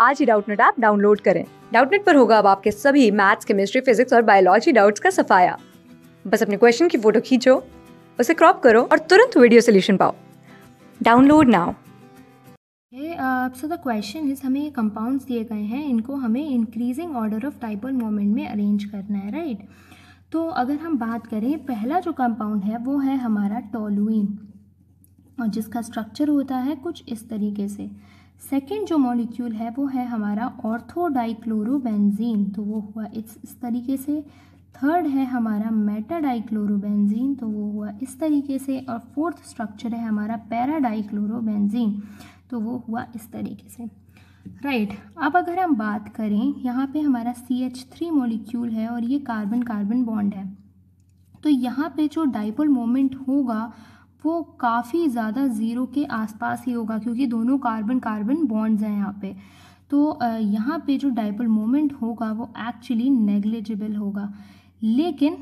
आज ही Doubtnut app download करें डाउटनेट पर होगा अब आपके सभी मैथ्स केमिस्ट्री फिजिक्स और बायोलॉजी डाउट्स का सफाया बस अपने क्वेश्चन की फोटो खींचो उसे क्रॉप करो और तुरंत वीडियो सोल्यूशन पाओ download now so the question is हमें ये कंपाउंड्स दिए गए हैं इनको हमें increasing order of dipole moment में अरेंज करना है राइट right? तो अगर हम बात करें पहला जो कंपाउंड है वो है हमारा टोलुइन और जिसका स्ट्रक्चर होता है कुछ इस तरीके से सेकेंड जो मॉलिक्यूल है वो है हमारा ऑर्थोडाइक्लोरोबेंजीन तो वो हुआ इस इस तरीके से थर्ड है हमारा मेटाडाइक्लोरोबेंजीन तो वो हुआ इस तरीके से और फोर्थ स्ट्रक्चर है हमारा पैराडाइक्लोरोबेंजीन तो वो हुआ इस तरीके से राइट right. अब अगर हम बात करें यहाँ पे हमारा सी एच थ्री मोलिक्यूल है और ये कार्बन कार्बन बॉन्ड है तो यहाँ पे जो डाइपोल मोमेंट होगा वो काफ़ी ज़्यादा ज़ीरो के आसपास ही होगा क्योंकि दोनों कार्बन कार्बन बॉन्ड्स हैं यहाँ पे तो यहाँ पे जो डाइपल मोमेंट होगा वो एक्चुअली नेग्लिजिबल होगा लेकिन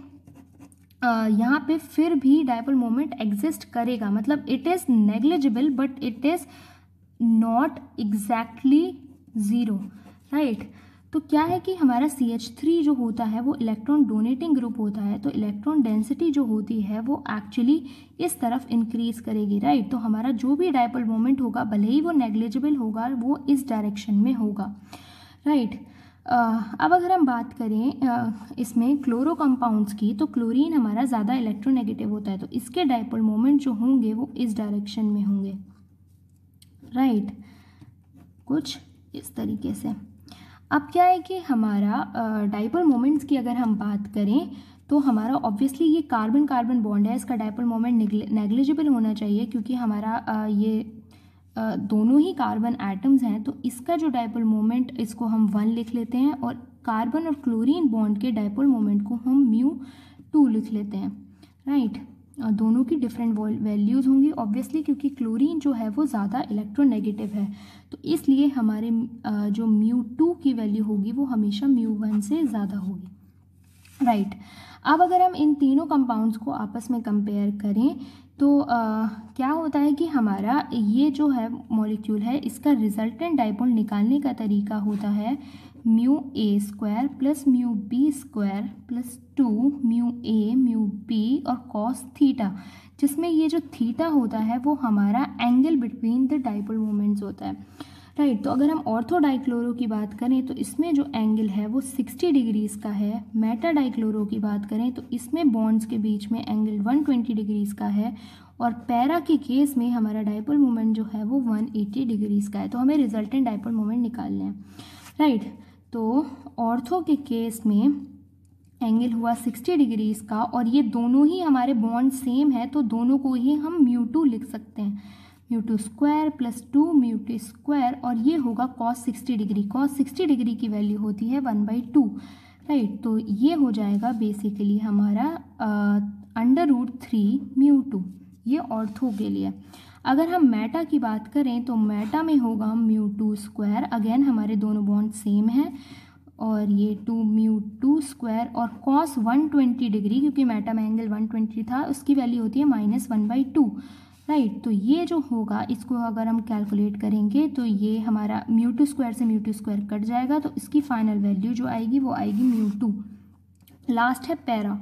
यहाँ पे फिर भी डाइपल मोमेंट एग्जिस्ट करेगा मतलब it is negligible but it is not exactly zero right तो क्या है कि हमारा सी एच थ्री जो होता है वो इलेक्ट्रॉन डोनेटिंग ग्रुप होता है तो इलेक्ट्रॉन डेंसिटी जो होती है वो एक्चुअली इस तरफ इंक्रीज करेगी राइट तो हमारा जो भी डायपल मोमेंट होगा भले ही वो नेग्लिजिबल होगा वो इस डायरेक्शन में होगा राइट अब अगर हम बात करें इसमें क्लोरो कंपाउंड्स की तो क्लोरीन हमारा ज़्यादा इलेक्ट्रोनेगेटिव होता है तो इसके डायपोल मोमेंट जो होंगे वो इस डायरेक्शन में होंगे राइट कुछ इस तरीके से अब क्या है कि हमारा डाइपल मोमेंट्स की अगर हम बात करें तो हमारा ऑब्वियसली ये कार्बन कार्बन बॉन्ड है इसका डाइपल मोमेंट नेग्लिजिबल होना चाहिए क्योंकि हमारा ये दोनों ही कार्बन एटम्स हैं तो इसका जो डाइपल मोमेंट इसको हम वन लिख लेते हैं और कार्बन और क्लोरीन बॉन्ड के डाइपोल मोमेंट को हम म्यू टू लिख लेते हैं राइट right? दोनों की डिफरेंट वैल्यूज़ होंगी ऑब्वियसली क्योंकि क्लोरीन जो है वो ज़्यादा इलेक्ट्रोनेगेटिव है तो इसलिए हमारे जो म्यू टू की वैल्यू होगी वो हमेशा म्यू वन से ज़्यादा होगी राइट right. अब अगर हम इन तीनों कंपाउंड्स को आपस में कंपेयर करें तो आ, क्या होता है कि हमारा ये जो है मॉलिक्यूल है इसका रिजल्टेंट डाइपोल निकालने का तरीका होता है mu A square plus mu B square plus two mu A mu B और कॉस थीटा जिसमें ये जो थीटा होता है वो हमारा angle between the dipole moments होता है राइट तो अगर हम ऑर्थो डाइक्लोरो की बात करें तो इसमें जो एंगल है वो 60 डिग्रीज़ का है मेटा डाइक्लोरो की बात करें तो इसमें बॉन्ड्स के बीच में एंगल 120 डिग्रीज़ का है और पैरा के केस में हमारा डाइपोल मोमेंट जो है वो 180 डिग्रीज़ का है तो हमें रिजल्टेंट डाइपोल मोमेंट निकालना है राइट तो ऑर्थो के केस में एंगल हुआ 60 डिग्रीज़ का और ये दोनों ही हमारे बॉन्ड सेम है तो दोनों को ही हम म्यू टू लिख सकते हैं mu two square plus two mu T square और ये होगा cos sixty degree cos sixty degree की वैल्यू होती है वन बाई टू राइट तो ये हो जाएगा बेसिकली हमारा under root three mu two ये ऑर्थो के लिए अगर हम मेटा की बात करें तो मेटा में होगा म्यू टू स्क्वायर अगेन हमारे दोनों बॉन्ड सेम हैं और ये टू म्यू टू स्क्वायर और कॉस वन ट्वेंटी डिग्री क्योंकि मेटा में एंगल वन ट्वेंटी था उसकी वैल्यू होती है minus one by two right तो ये जो होगा इसको अगर हम कैलकुलेट करेंगे तो ये हमारा म्यू टू स्क्वायर से म्यू टू स्क्वायर कट जाएगा तो इसकी फाइनल वैल्यू जो आएगी वो आएगी म्यू टू लास्ट है पैरा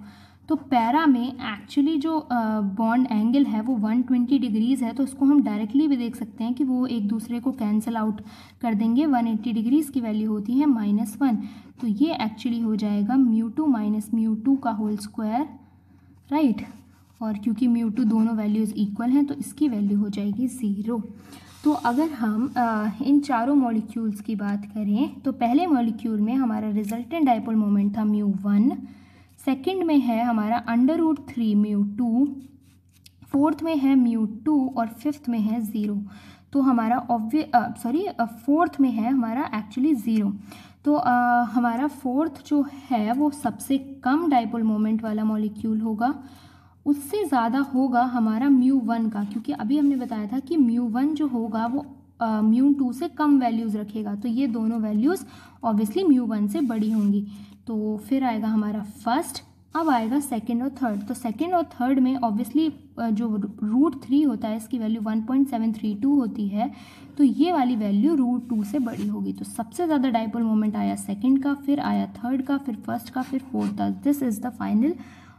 तो पैरा में एक्चुअली जो बॉन्ड एंगल है वो 120 डिग्रीज़ है तो उसको हम डायरेक्टली भी देख सकते हैं कि वो एक दूसरे को कैंसिल आउट कर देंगे 180 डिग्रीज़ की वैल्यू होती है माइनस वन तो ये एक्चुअली हो जाएगा mu two minus mu two का होल स्क्वायर राइट और क्योंकि म्यू टू दोनों वैल्यूज़ इक्वल हैं तो इसकी वैल्यू हो जाएगी ज़ीरो तो अगर हम आ, इन चारों मॉलिक्यूल्स की बात करें तो पहले मॉलिक्यूल में हमारा रिजल्टेंट डायपोल मोमेंट था म्यू वन सेकेंड में है हमारा under root three mu two fourth में है म्यू टू और फिफ्थ में है ज़ीरो तो हमारा ऑब्वियस सॉरी फोर्थ में है हमारा एक्चुअली ज़ीरो तो आ, हमारा फोर्थ जो है वो सबसे कम डायपोल मोमेंट वाला मॉलिक्यूल होगा उससे ज़्यादा होगा हमारा म्यू वन का क्योंकि अभी हमने बताया था कि म्यू वन जो होगा वो म्यू टू से कम वैल्यूज़ रखेगा तो ये दोनों वैल्यूज़ ऑब्वियसली म्यू वन से बड़ी होंगी तो फिर आएगा हमारा फर्स्ट अब आएगा सेकेंड और थर्ड तो सेकेंड और थर्ड में ऑब्वियसली जो रूट थ्री होता है इसकी value one point seven three two होती है तो ये वाली वैल्यू रूट टू से बड़ी होगी तो सबसे ज़्यादा डाइपोल मोमेंट आया सेकेंड का फिर आया थर्ड का फिर फर्स्ट का फिर फोर्थ का दिस इज़ द फाइनल